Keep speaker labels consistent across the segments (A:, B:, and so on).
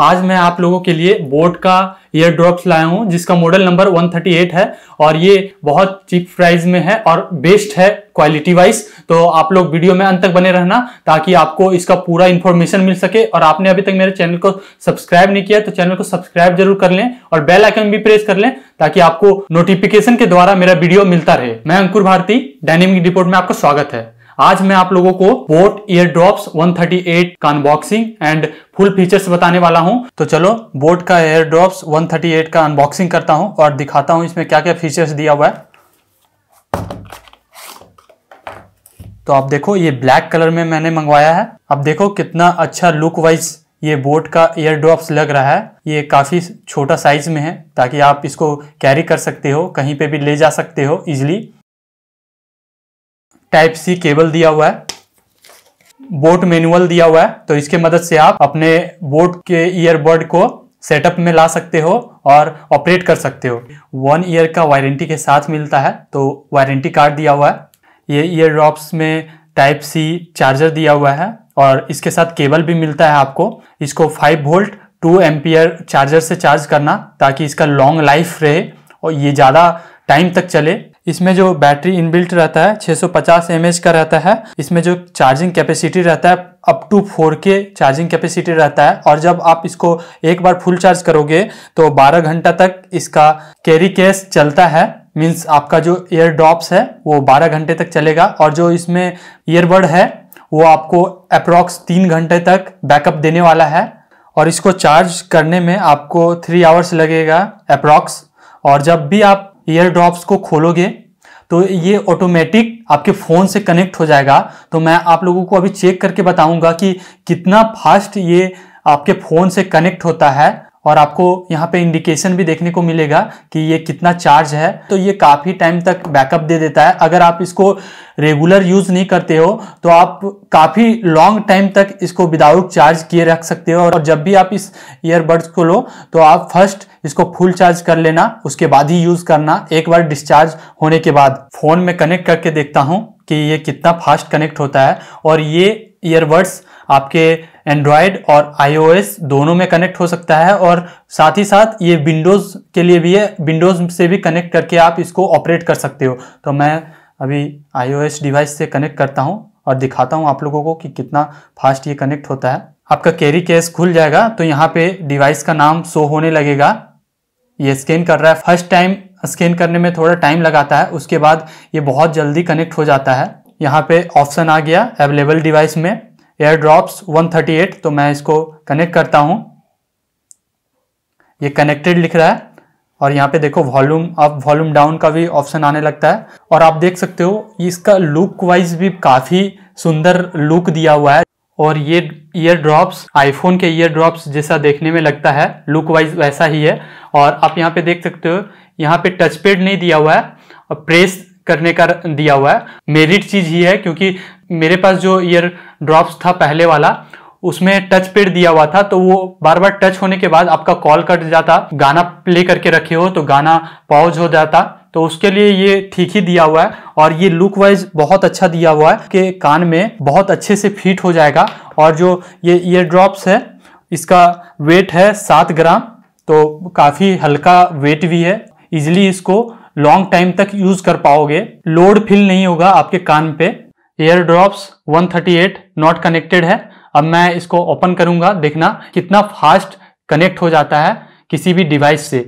A: आज मैं आप लोगों के लिए बोट का ईयर ड्रॉप्स लाया हूं जिसका मॉडल नंबर 138 है और ये बहुत चीप प्राइस में है और बेस्ट है क्वालिटी वाइज तो आप लोग वीडियो में अंत तक बने रहना ताकि आपको इसका पूरा इन्फॉर्मेशन मिल सके और आपने अभी तक मेरे चैनल को सब्सक्राइब नहीं किया तो चैनल को सब्सक्राइब जरूर कर लें और बेल आइकन भी प्रेस कर लें ताकि आपको नोटिफिकेशन के द्वारा मेरा वीडियो मिलता रहे मैं अंकुर भारती डायनेमिक रिपोर्ट में आपका स्वागत है आज मैं आप लोगों को बोट ईयर ड्रॉप्स एट का अनबॉक्सिंग एंड फुल फीचर्स बताने वाला हूं तो चलो बोट का एयर ड्रॉप्स एट का अनबॉक्सिंग करता हूं और दिखाता हूं इसमें क्या क्या फीचर्स दिया हुआ है तो आप देखो ये ब्लैक कलर में मैंने मंगवाया है आप देखो कितना अच्छा लुक वाइज ये बोट का एयर ड्रॉप्स लग रहा है ये काफ़ी छोटा साइज में है ताकि आप इसको कैरी कर सकते हो कहीं पे भी ले जा सकते हो इजिली टाइप सी केबल दिया हुआ है बोट मैनुअल दिया हुआ है तो इसके मदद से आप अपने बोट के ईयरबड को सेटअप में ला सकते हो और ऑपरेट कर सकते हो वन ईयर का वारंटी के साथ मिलता है तो वारंटी कार्ड दिया हुआ है ये ईयर ड्रॉप्स में टाइप सी चार्जर दिया हुआ है और इसके साथ केबल भी मिलता है आपको इसको 5 वोल्ट 2 एम्पियर चार्जर से चार्ज करना ताकि इसका लॉन्ग लाइफ रहे और ये ज़्यादा टाइम तक चले इसमें जो बैटरी इनबिल्ट रहता है 650 सौ का रहता है इसमें जो चार्जिंग कैपेसिटी रहता है up to 4K charging capacity रहता है और जब आप इसको एक बार फुल चार्ज करोगे तो 12 घंटा तक इसका कैरी केस चलता है मीन्स आपका जो एयर ड्रॉप्स है वो 12 घंटे तक चलेगा और जो इसमें ईयरबड है वो आपको अप्रॉक्स तीन घंटे तक बैकअप देने वाला है और इसको चार्ज करने में आपको थ्री आवर्स लगेगा अप्रॉक्स और जब भी आप ईयर ड्रॉप्स को खोलोगे तो ये ऑटोमेटिक आपके फ़ोन से कनेक्ट हो जाएगा तो मैं आप लोगों को अभी चेक करके बताऊंगा कि कितना फास्ट ये आपके फ़ोन से कनेक्ट होता है और आपको यहाँ पे इंडिकेशन भी देखने को मिलेगा कि ये कितना चार्ज है तो ये काफ़ी टाइम तक बैकअप दे देता है अगर आप इसको रेगुलर यूज़ नहीं करते हो तो आप काफ़ी लॉन्ग टाइम तक इसको विदाउट चार्ज किए रख सकते हो और जब भी आप इस ईयरबड्स को लो तो आप फर्स्ट इसको फुल चार्ज कर लेना उसके बाद ही यूज़ करना एक बार डिस्चार्ज होने के बाद फ़ोन में कनेक्ट करके देखता हूँ कि ये कितना फास्ट कनेक्ट होता है और ये ईयरबड्स आपके एंड्रॉयड और आईओएस दोनों में कनेक्ट हो सकता है और साथ ही साथ ये विंडोज़ के लिए भी है विंडोज़ से भी कनेक्ट करके आप इसको ऑपरेट कर सकते हो तो मैं अभी आईओएस डिवाइस से कनेक्ट करता हूँ और दिखाता हूँ आप लोगों को कि कितना फास्ट ये कनेक्ट होता है आपका कैरी केस खुल जाएगा तो यहाँ पे डिवाइस का नाम शो होने लगेगा ये स्कैन कर रहा है फर्स्ट टाइम स्कैन करने में थोड़ा टाइम लगाता है उसके बाद ये बहुत जल्दी कनेक्ट हो जाता है यहाँ पे ऑप्शन आ गया अवेलेबल डिवाइस में एयर ड्रॉप्स 138 तो मैं इसको कनेक्ट करता हूं ये कनेक्टेड लिख रहा है और यहाँ पे देखो वॉल्यूम अप वॉल्यूम डाउन का भी ऑप्शन आने लगता है और आप देख सकते हो इसका लुक वाइज भी काफ़ी सुंदर लुक दिया हुआ है और ये ईयर ड्रॉप्स आईफोन के ईयर ड्रॉप्स जैसा देखने में लगता है लुक वाइज वैसा ही है और आप यहाँ पे देख सकते हो यहाँ पे टचपेड नहीं दिया हुआ है और प्रेस करने का दिया हुआ है मेरिट चीज़ ही है क्योंकि मेरे पास जो ईयर ड्रॉप्स था पहले वाला उसमें टच पेड दिया हुआ था तो वो बार बार टच होने के बाद आपका कॉल कट जाता गाना प्ले करके रखे हो तो गाना पॉज हो जाता तो उसके लिए ये ठीक ही दिया हुआ है और ये लुक वाइज बहुत अच्छा दिया हुआ है कि कान में बहुत अच्छे से फिट हो जाएगा और जो ये ईयर ड्रॉप्स है इसका वेट है सात ग्राम तो काफ़ी हल्का वेट भी है इजिली इसको लॉन्ग टाइम तक यूज़ कर पाओगे लोड फील नहीं होगा आपके कान पे एयर ड्रॉप्स 138 नॉट कनेक्टेड है अब मैं इसको ओपन करूंगा देखना कितना फास्ट कनेक्ट हो जाता है किसी भी डिवाइस से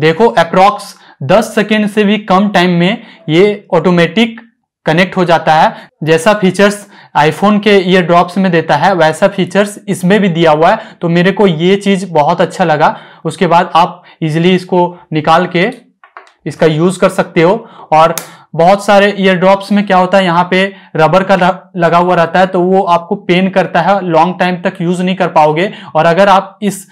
A: देखो अप्रॉक्स 10 सेकेंड से भी कम टाइम में ये ऑटोमेटिक कनेक्ट हो जाता है जैसा फीचर्स आईफोन के ईयर ड्रॉप्स में देता है वैसा फीचर्स इसमें भी दिया हुआ है तो मेरे को ये चीज़ बहुत अच्छा लगा उसके बाद आप इजिली इसको निकाल के इसका यूज कर सकते हो और बहुत सारे ईयर ड्रॉप्स में क्या होता है यहाँ पे रबर का लगा हुआ रहता है तो वो आपको पेन करता है लॉन्ग टाइम तक यूज नहीं कर पाओगे और अगर आप इस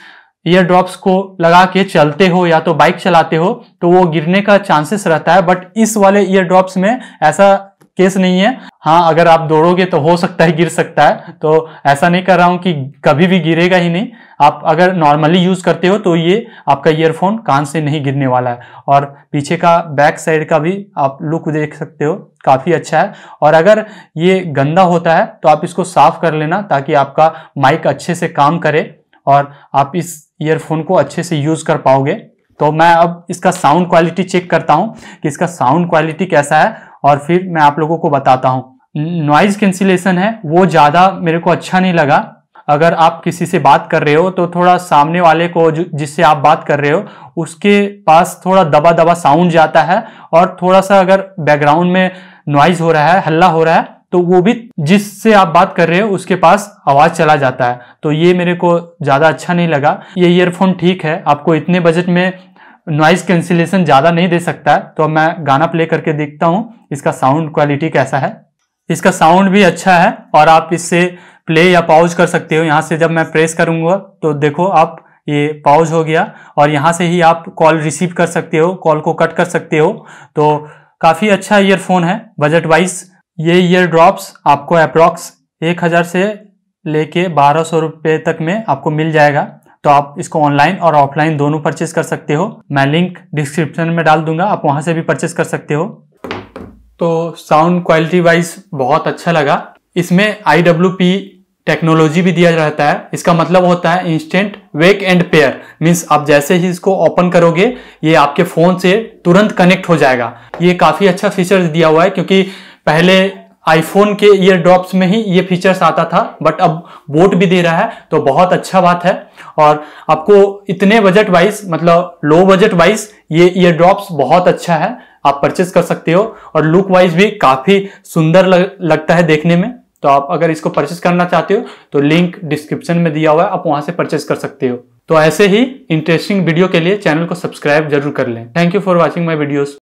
A: ईयर ड्रॉप्स को लगा के चलते हो या तो बाइक चलाते हो तो वो गिरने का चांसेस रहता है बट इस वाले ईयर ड्रॉप्स में ऐसा केस नहीं है हाँ अगर आप दौड़ोगे तो हो सकता है गिर सकता है तो ऐसा नहीं कर रहा हूँ कि कभी भी गिरेगा ही नहीं आप अगर नॉर्मली यूज़ करते हो तो ये आपका ईयरफोन कान से नहीं गिरने वाला है और पीछे का बैक साइड का भी आप लुक देख सकते हो काफ़ी अच्छा है और अगर ये गंदा होता है तो आप इसको साफ़ कर लेना ताकि आपका माइक अच्छे से काम करे और आप इस ईयरफोन को अच्छे से यूज़ कर पाओगे तो मैं अब इसका साउंड क्वालिटी चेक करता हूँ कि इसका साउंड क्वालिटी कैसा है और फिर मैं आप लोगों को बताता हूँ नॉइज कैंसिलेशन है वो ज़्यादा मेरे को अच्छा नहीं लगा अगर आप किसी से बात कर रहे हो तो थोड़ा सामने वाले को जिससे आप बात कर रहे हो उसके पास थोड़ा दबा दबा साउंड जाता है और थोड़ा सा अगर बैकग्राउंड में नॉइज हो रहा है हल्ला हो रहा है तो वो भी जिससे आप बात कर रहे हो उसके पास आवाज़ चला जाता है तो ये मेरे को ज़्यादा अच्छा नहीं लगा ये ईयरफोन ठीक है आपको इतने बजट में नॉइज़ कैंसिलेशन ज़्यादा नहीं दे सकता है तो मैं गाना प्ले करके देखता हूँ इसका साउंड क्वालिटी कैसा है इसका साउंड भी अच्छा है और आप इससे प्ले या पाउज कर सकते हो यहाँ से जब मैं प्रेस करूँगा तो देखो आप ये पाउज हो गया और यहाँ से ही आप कॉल रिसीव कर सकते हो कॉल को कट कर सकते हो तो काफ़ी अच्छा ईयरफोन है बजट वाइज ये ईयर ड्रॉप्स आपको अप्रॉक्स एक हज़ार से लेके बारह सौ रुपये तक में आपको मिल जाएगा तो आप इसको ऑनलाइन और ऑफलाइन दोनों परचेस कर सकते हो मैं लिंक डिस्क्रिप्शन में डाल दूंगा आप वहां से भी परचेस कर सकते हो तो साउंड क्वालिटी वाइज बहुत अच्छा लगा इसमें आई डब्ल्यू पी टेक्नोलॉजी भी दिया रहता है इसका मतलब होता है instant wake and pair means आप जैसे ही इसको ओपन करोगे ये आपके फ़ोन से तुरंत कनेक्ट हो जाएगा ये काफ़ी अच्छा फीचर दिया हुआ है क्योंकि पहले आईफोन के ईयर ड्रॉप्स में ही ये फीचर्स आता था बट अब बोट भी दे रहा है तो बहुत अच्छा बात है और आपको इतने बजट वाइज मतलब लो बजट वाइज ये ईयर ड्रॉप्स बहुत अच्छा है आप परचेस कर सकते हो और लुक वाइज भी काफ़ी सुंदर लग, लगता है देखने में तो आप अगर इसको परचेस करना चाहते हो तो लिंक डिस्क्रिप्शन में दिया हुआ है आप वहां से परचेस कर सकते हो तो ऐसे ही इंटरेस्टिंग वीडियो के लिए चैनल को सब्सक्राइब जरूर कर लें thank you for watching my videos